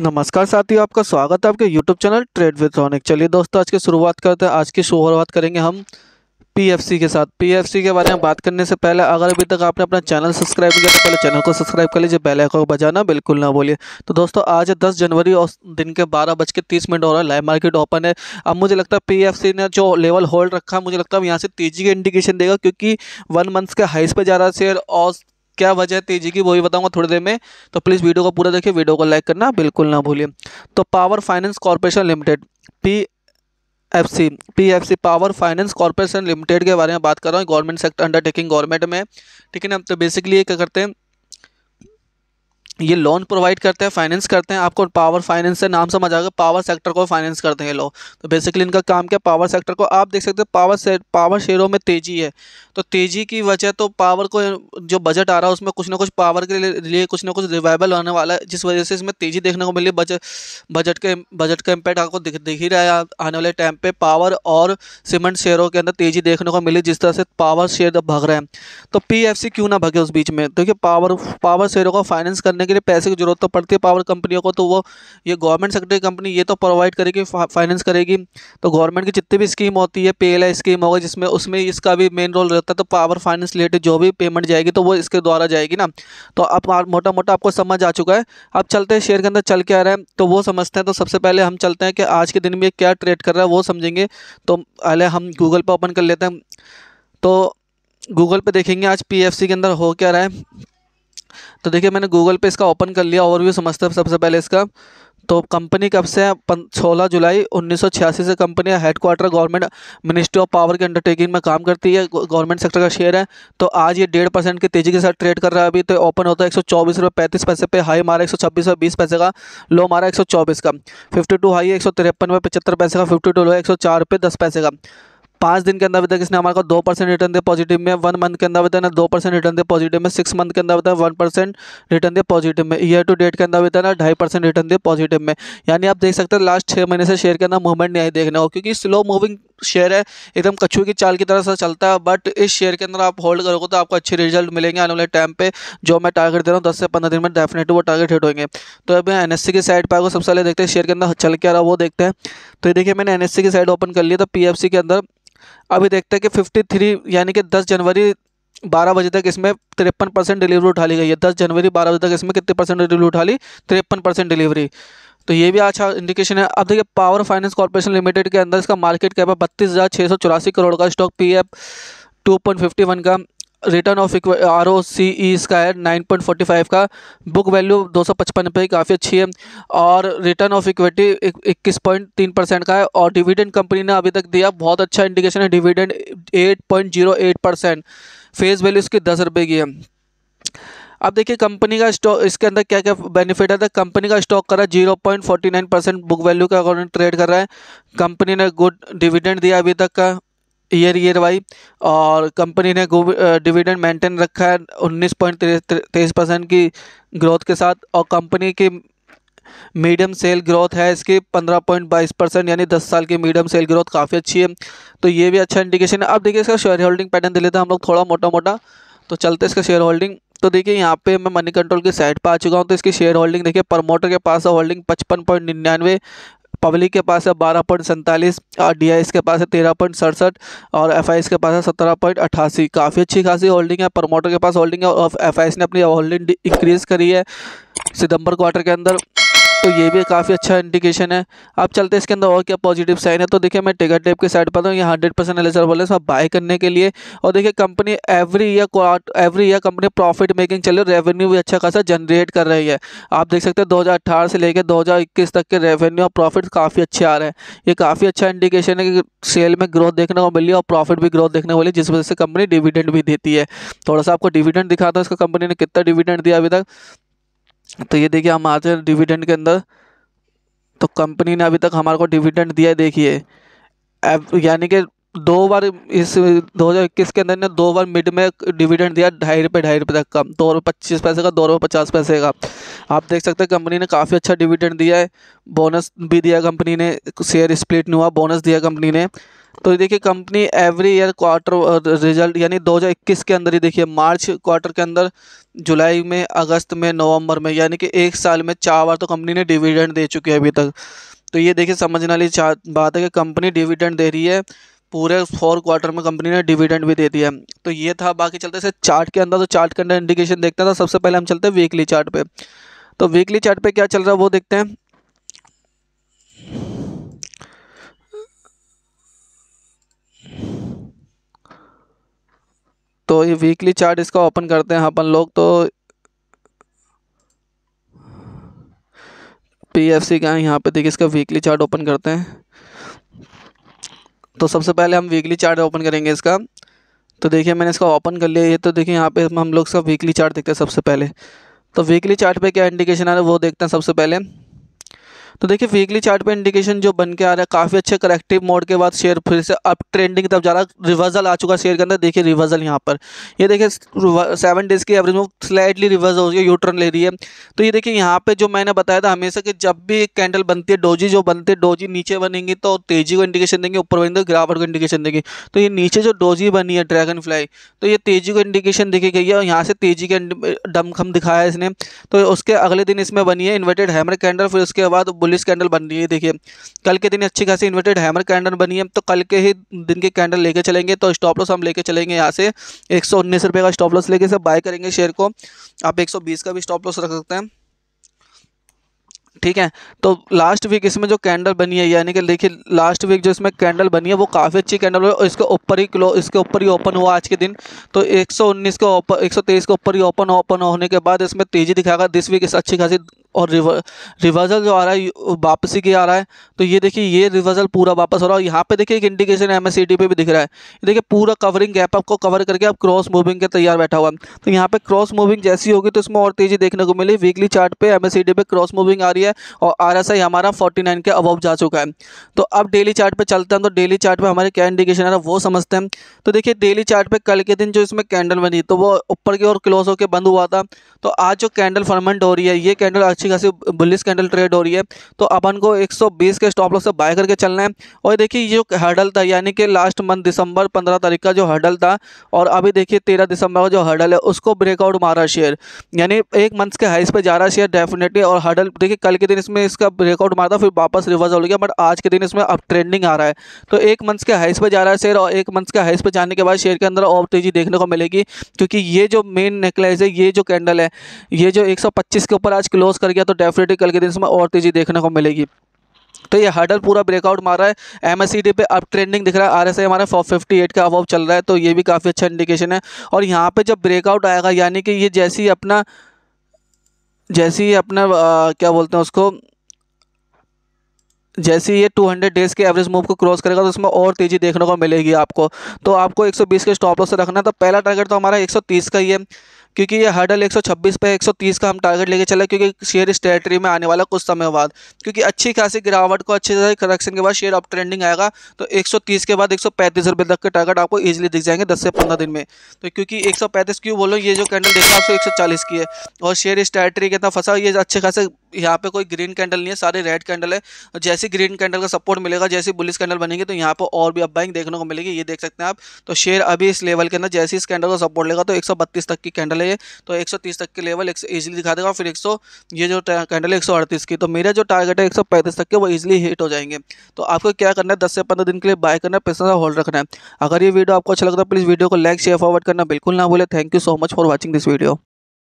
नमस्कार साथियों आपका स्वागत है आपके YouTube channel trade with Ronik चलिए दोस्तों आज की शुरुआत करते हैं आज की शुरुआत करेंगे हम PFC के साथ PFC के बारे में बात करने से पहले अगर अभी तक आपने अपना चैनल सब्सक्राइब किया तो पहले चैनल को सब्सक्राइब कर लीजिए बेल आइकन को बजाना बिल्कुल ना बोलिए तो दोस्तों आज 10 जनवरी और दिन के बारह बज के तीस मिनट हो रहा है लाइव मार्केट ओपन है अब मुझे लगता है PFC ने जो लेवल होल्ड रखा है मुझे लगता है यहाँ से तेजी का इंडिकेशन देगा क्योंकि वन मंथ्स के हाइस पर जा रहा है शेयर और क्या वजह है तेजी की वो भी बताऊंगा थोड़ी देर में तो प्लीज़ वीडियो को पूरा देखिए वीडियो को लाइक करना बिल्कुल ना भूलिए तो power finance corporation limited P F C P F C power finance corporation limited के बारे में बात कर रहा हूँ गवर्नमेंट सेक्टर अंडरटेकिंग गवर्नमेंट में ठीक है ना तो बेसिकली ये क्या करते हैं ये लोन प्रोवाइड करते हैं फाइनेंस करते हैं आपको पावर फाइनेंस से नाम समझ आएगा पावर सेक्टर को फाइनेंस करते हैं लोग तो बेसिकली इनका काम क्या पावर सेक्टर को आप देख सकते हैं पावर से पावर शेयरों में तेज़ी है तो तेज़ी की वजह तो पावर को जो बजट आ रहा है उसमें कुछ ना कुछ पावर के लिए कुछ ना कुछ रिवाइवल होने वाला है जिस वजह से इसमें तेज़ी देखने को मिली बजट बजट के बजट का इम्पैक्ट आपको दिख दिख ही रहा है आने वाले टाइम पर पावर और सीमेंट शेयरों के अंदर तेज़ी देखने को मिली जिस तरह से पावर शेयर भाग रहे हैं तो पी क्यों ना भागे उस बीच में देखिए पावर पावर शेयरों को फाइनेंस करने के लिए पैसे की जरूरत तो पड़ती है पावर कंपनियों को तो वो ये गवर्नमेंट सेक्टर कंपनी ये तो प्रोवाइड करेगी फाइनेंस करेगी तो गवर्नमेंट की जितनी भी स्कीम होती है पेला स्कीम होगा जिसमें उसमें इसका भी मेन रोल रहता है तो पावर फाइनेंस रिलेटेड जो भी पेमेंट जाएगी तो वो इसके द्वारा जाएगी ना तो अब मोटा मोटा आपको समझ आ चुका है अब चलते हैं शेयर के अंदर चल के आ रहे हैं तो वो समझते हैं तो सबसे पहले हम चलते हैं कि आज के दिन में क्या ट्रेड कर रहा है वो समझेंगे तो पहले हम गूगल पर ओपन कर लेते हैं तो गूगल पे देखेंगे आज पीएफसी के अंदर हो क्या रहा है तो देखिए मैंने गूगल पे इसका ओपन कर लिया ओवरव्यू समझते हैं सबसे पहले इसका तो कंपनी कब से सोलह जुलाई 1986 से company headquarter government ministry of power के अंडरटेकिंग में काम करती है गवर्नमेंट सेक्टर का शेयर है तो आज ये डेढ़ परसेंट की तेज़ी के साथ ट्रेड कर रहा है अभी तो ओपन होता है एक सौ चौबीस रुपये पैंतीस पैसे पे हाई मारा एक सौ छब्बीस बीस पैसे का लो मारा एक सौ चौबीस का फिफ्टी टू हाई एक सौ तिरपन पचहत्तर पैसे का फिफ्टी टू लो एक सौ चार दस पैसे का पाँच दिन के अंदर बताया किसने हमारे को दो परसेंट रिटर्न दिया पॉजिटिव में वन मंथ के अंदर बताया ना दो परसेंट रिटर्न दे पॉजिटिव में सिक्स मंथ के अंदर बताया वन परसेंट रिटर्न दिया पॉजिटिव में ईयर टू डेट के अंदर बताया ना ढाई परसेंट रिटर्न दिया पॉजिटिव में यानी आप देख सकते हैं लास्ट छः महीने से शेयर के अंदर मूवमेंट नहीं आई देखने को क्योंकि स्लो मूविंग शेयर है एकदम कछुए की चाल की तरह से चलता है बट इस शेयर के अंदर आप होल्ड करोगे तो आपको अच्छे रिजल्ट मिलेंगे आने वाले टाइम पे जो मैं टारगेट दे रहा हूँ दस से पंद्रह दिन में डेफिनेटली वो टारगेट हिट होंगे तो अब एन एस की साइड पर आगे सबसे पहले देखते हैं शेयर के अंदर चल क्या रहा वो देखते हैं तो ये देखिए मैंने एन की साइड ओपन कर लिया तो पी के अंदर अभी देखते हैं कि फिफ्टी थ्री यानी कि दस जनवरी बारह बजे तक इसमें तिरपन परसेंट डिलीवरी उठा ली गई है दस जनवरी बारह बजे तक इसमें कितने परसेंट डिलीवरी उठा ली तिरपन परसेंट डिलीवरी तो ये भी अच्छा इंडिकेशन है अब देखिए पावर फाइनेंस कॉर्पोरेशन लिमिटेड के अंदर इसका मार्केट कैप है बत्तीस हज़ार छः सौ चौरासी करोड़ का stock P F two point fifty one का return of R O C E इसका है नाइन पॉइंट फोर्टी फाइव का बुक वैल्यू दो सौ पचपन रुपये काफ़ी अच्छी है और रिटर्न ऑफ इक्विटी इक्कीस पॉइंट तीन परसेंट का है और डिविडेंड कंपनी ने अभी तक दिया बहुत अच्छा इंडिकेशन है dividend eight point zero eight percent face value इसकी दस रुपये की है अब देखिए कंपनी का स्टॉक इसके अंदर क्या क्या बेनिफिट है तो कंपनी का स्टॉक कर रहा है zero point forty nine percent book value के अकॉर्डिंग ट्रेड कर रहा है कंपनी ने गुड डिविडेंड दिया अभी तक का ईयर ईयर वाई और कंपनी ने डिविडेंड मेंटेन रखा है उन्नीस पॉइंट तेईस परसेंट की ग्रोथ के साथ और कंपनी की मीडियम सेल ग्रोथ है इसकी पंद्रह पॉइंट बाईस परसेंट यानी दस साल की मीडियम सेल ग्रोथ काफ़ी अच्छी है तो ये भी अच्छा इंडिकेशन है अब देखिए इसका शेयर होल्डिंग पैटर्न दे लेते हैं हम लोग थोड़ा मोटा मोटा तो चलते इसका शेयर होल्डिंग तो देखिए यहाँ पे मैं मनी कंट्रोल की साइड पर आ चुका हूँ तो इसकी शेयर होल्डिंग देखिए प्रमोटर के पास होल्डिंग पचपन पॉइंट निन्यानवे पब्लिक के पास है बारह पॉइंट सैंतालीस और डी के पास है तेरह पॉइंट सड़सठ और एफ के पास है सत्रह पॉइंट अट्ठासी काफ़ी अच्छी खासी होल्डिंग है प्रमोटर के पास होल्डिंग है और एफ ने अपनी होल्डिंग इंक्रीज़ करी है सितंबर क्वार्टर के अंदर तो ये भी काफ़ी अच्छा इंडिकेशन है आप चलते इसके अंदर और क्या पॉजिटिव साइन है तो देखिए मैं टिकट टेप के साइड पर हूँ ये हंड्रेड परसेंट एलिजर बोले रहे बाय करने के लिए और देखिए company every year every year company profit making चल रही है रेवेन्यू भी अच्छा खासा जनरेट कर रही है आप देख सकते हैं 2018 से लेकर दो तक के रेवेन्यू और प्रॉफिट काफ़ी अच्छे आ रहे हैं ये काफ़ी अच्छा इंडिकेशन है कि सेल में ग्रोथ देखने को मिली और प्रॉफिट भी ग्रोथ देखने को मिली जिस वजह से कंपनी डिविडेंड भी देती है थोड़ा सा आपको डिविडेंड दिखाता हूँ इसका कंपनी ने कितना डिविडेंड दिया अभी तक तो ये देखिए हम आते हैं डिविडेंड के अंदर तो कंपनी ने अभी तक हमारे को डिविडेंड दिया है देखिए यानी कि दो बार इस 2021 के अंदर ने दो बार मिड में डिविडेंड दिया ढाई रुपये ढाई रुपये तक का दो रुपये पच्चीस पैसे का दो रुपये पचास पैसे का आप देख सकते हैं कंपनी ने काफ़ी अच्छा डिविडेंड दिया है बोनस भी दिया कंपनी ने शेयर स्प्लिट नहीं हुआ बोनस दिया कंपनी ने तो देखिए company every year quarter result यानी 2021 के अंदर ही देखिए मार्च क्वार्टर के अंदर जुलाई में अगस्त में नवंबर में यानी कि एक साल में चार बार तो कंपनी ने डिविडेंड दे चुकी है अभी तक तो ये देखिए समझने वाली बात है कि कंपनी डिविडेंड दे रही है पूरे फोर क्वार्टर में कंपनी ने डिविडेंड भी दे दिया तो ये था बाकी चलते से चार्ट के अंदर तो चार्ट के अंदर इंडिकेशन देखते हैं तो सबसे पहले हम चलते हैं वीकली चार्ट पे तो वीकली चार्ट पे क्या चल रहा है वो देखते हैं तो ये वीकली चार्ट इसका ओपन करते हैं अपन लोग तो पी एफ सी का यहाँ पे देखिए इसका वीकली चार्ट ओपन करते हैं तो सबसे पहले हम वीकली चार्ट ओपन करेंगे इसका तो देखिए मैंने इसका ओपन कर लिया ये तो देखिए यहाँ पे हम लोग इसका वीकली चार्ट देखते हैं सबसे पहले तो वीकली चार्ट पे क्या इंडिकेशन आ रहा है वो देखते हैं सबसे पहले तो देखिए वीकली चार्ट पे इंडिकेशन जो बन के आ रहा है काफ़ी अच्छे करेक्टिव मोड के बाद शेयर फिर से अप ट्रेंडिंग तब जा रहा है रिवर्जल आ चुका शेयर के अंदर देखिए रिवर्जल यहाँ पर ये देखिए सेवन डेज़ की एवरेज में स्लाइडली रिवर्स हो गई यू टर्न ले रही है तो ये देखिए यहाँ पर जो मैंने बताया था हमेशा कि जब भी कैंडल बनती है डोजी जो बनती है डोजी नीचे बनेंगी तो तेजी को इंडिकेशन देंगे ऊपर बनेंगे तो गिरावट को इंडिकेशन देंगे तो ये नीचे जो डोजी बनी है ड्रैगन फ्लाई तो ये तेजी को इंडिकेशन देखी गई है यहाँ से तेजी के डमखम दिखाया इसने तो उसके अगले दिन इसमें बनी है इन्वर्टेड हैमर कैंडल फिर उसके बाद बुलिस कैंडल बन रही है देखिए कल के दिन अच्छी खासी इन्वर्टेड हैमर कैंडल बनी है तो कल के ही दिन के कैंडल लेके चलेंगे तो स्टॉप लॉस हम लेके चलेंगे यहाँ से एक सौ का स्टॉप लॉस लेके सब बाय करेंगे शेयर को आप एक का भी स्टॉप लॉस रख सकते हैं ठीक है तो लास्ट वीक इसमें जो कैंडल बनी है यानी कि देखिए लास्ट वीक जो इसमें कैंडल बनी है वो काफ़ी अच्छी कैंडल है और इसके ऊपर ही क्लो इसके ऊपर ही ओपन हुआ आज के दिन तो 119 के ऊपर 123 के ऊपर ही ओपन ओपन होने के बाद इसमें तेज़ी दिखाएगा दिस वीक इस अच्छी खासी और रिवर्सल जो आ रहा है वापसी की आ रहा है तो ये देखिए ये रिवर्सल पूरा वापस हो रहा है यहाँ पे देखिए एक इंडिकेशन एम एस पे भी दिख रहा है देखिए पूरा कवरिंग गैप आपको कवर करके आप क्रॉस मूविंग के तैयार बैठा हुआ है तो यहाँ पे क्रॉस मूविंग जैसी होगी तो इसमें और तेजी देखने को मिली वीकली चार्ट पे एम पे क्रॉस मूविंग आ रही है और आर हमारा फोर्टी के अबव जा चुका है तो अब डेली चार्ट चलते हैं तो डेली चार्ट हमारे क्या इंडिकेशन आ रहा है वो समझते हैं तो देखिए डेली चार्ट कल के दिन जो इसमें कैंडल बनी तो वो ऊपर की ओर क्लोज होकर बंद हुआ था तो आज जो कैंडल फर्मेंट हो रही है ये कैंडल अच्छी खासी बुलिस कैंडल ट्रेड हो रही है तो अपन को 120 के स्टॉप लॉस से बाय करके चलना है और देखिए ये जो हर्डल था यानी कि लास्ट मंथ दिसंबर 15 तारीख का जो हर्डल था और अभी देखिए 13 दिसंबर का जो हर्डल है उसको ब्रेकआउट मारा शेयर यानी एक मंथ के हाइस पर जा रहा शेयर डेफिनेटली और हर्डल देखिए कल के दिन इसमें इसका ब्रेकआउट मारा था फिर वापस रिवर्स हो गया बट आज के दिन इसमें अब ट्रेंडिंग आ रहा है तो एक मंथ के हाइस पर जा रहा है शेयर और एक मंथ के हाइस पर जाने के बाद शेयर के अंदर और तेज़ी देखने को मिलेगी क्योंकि ये जो मेन नेकलाइज है ये जो कैंडल है ये जो एक के ऊपर आज क्लोज कर कर गया तो डेफिनेटली कल के दिन इसमें और तेज़ी देखने को मिलेगी तो ये हर्डल पूरा ब्रेकआउट मार रहा है एम एस पे अब ट्रेंडिंग दिख रहा है आर हमारा फोर फिफ्टी एट का अबाव चल रहा है तो ये भी काफ़ी अच्छा इंडिकेशन है और यहाँ पे जब ब्रेकआउट आएगा यानी कि ये जैसी अपना जैसी अपना आ, क्या बोलते हैं उसको जैसे ये 200 डेज़ के एवरेज मूव को क्रॉस करेगा तो उसमें और तेज़ी देखने को मिलेगी आपको तो आपको 120 के स्टॉप लॉस से रखना है तो पहला टारगेट तो हमारा 130 का ही है क्योंकि ये हर्डल 126 पे 130 का हम टारगेट लेके चला क्योंकि शेयर इस टेरेटरी में आने वाला कुछ समय बाद क्योंकि अच्छी खासी गिरावट को अच्छे से करेक्शन के बाद शेयर अप ट्रेंडिंग आएगा तो 130 के बाद एक रुपए तक के टारगेट आपको ईजिली दिख जाएंगे दस से पंद्रह दिन में तो क्योंकि एक सौ पैंतीस क्यों बोलो ये जो कैंडल देखना आपको एक सौ चालीस की है और शेयर इस टेरेटरी कितना फंसा ये अच्छे खासे यहाँ पे कोई ग्रीन कैंडल नहीं है सारे रेड कैंडल है जैसे ग्रीन कैंडल का सपोर्ट मिलेगा जैसे बुलिस कैंडल बनेंगे तो यहाँ पर और भी अब बाइंग देखने को मिलेगी ये देख सकते हैं आप तो शेयर अभी इस लेवल के अंदर जैसे इस कैंडल का सपोर्ट लेगा तो एक तक की कैंडल कैंडल है तो 130 तक के लेवल एक ईजिली दिखा देगा फिर 100 ये जो कैंडल है एक की तो मेरा जो टारगेट है 135 तक के वो ईजिली हिट हो जाएंगे तो आपको क्या करना है दस से पंद्रह दिन के लिए बाय करना है पैसा होल्ड रखना है अगर ये वीडियो आपको अच्छा लगता है प्लीज़ वीडियो को लाइक शेयर फॉरवर्ड करना बिल्कुल ना भूले thank you so much for watching this video